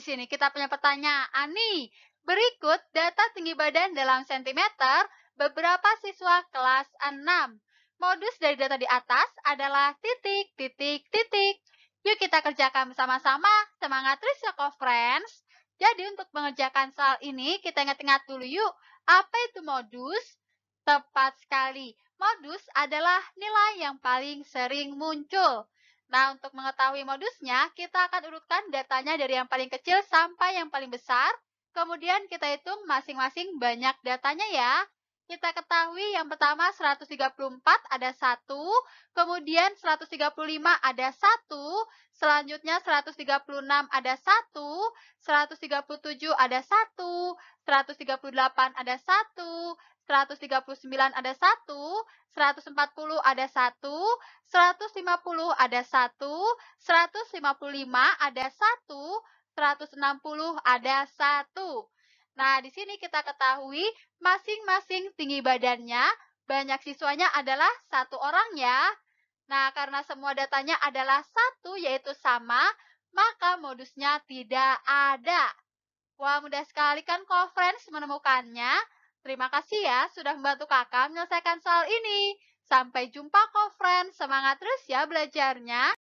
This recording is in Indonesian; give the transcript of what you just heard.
di sini kita punya pertanyaan nih. Berikut data tinggi badan dalam sentimeter beberapa siswa kelas 6. Modus dari data di atas adalah titik, titik, titik. Yuk kita kerjakan bersama-sama. Semangat Risiko Friends. Jadi untuk mengerjakan soal ini, kita ingat-ingat dulu yuk. Apa itu modus? Tepat sekali. Modus adalah nilai yang paling sering muncul. Nah, untuk mengetahui modusnya, kita akan urutkan datanya dari yang paling kecil sampai yang paling besar. Kemudian kita hitung masing-masing banyak datanya ya kita ketahui yang pertama 134 ada 1, kemudian 135 ada 1, selanjutnya 136 ada 1, 137 ada 1, 138 ada 1, 139 ada 1, 140 ada 1, 150 ada 1, 155 ada 1, 160 ada 1. Nah, di sini kita ketahui masing-masing tinggi badannya, banyak siswanya adalah satu orang ya. Nah, karena semua datanya adalah satu yaitu sama, maka modusnya tidak ada. Wah, mudah sekali kan kok menemukannya. Terima kasih ya sudah membantu kakak menyelesaikan soal ini. Sampai jumpa kok semangat terus ya belajarnya.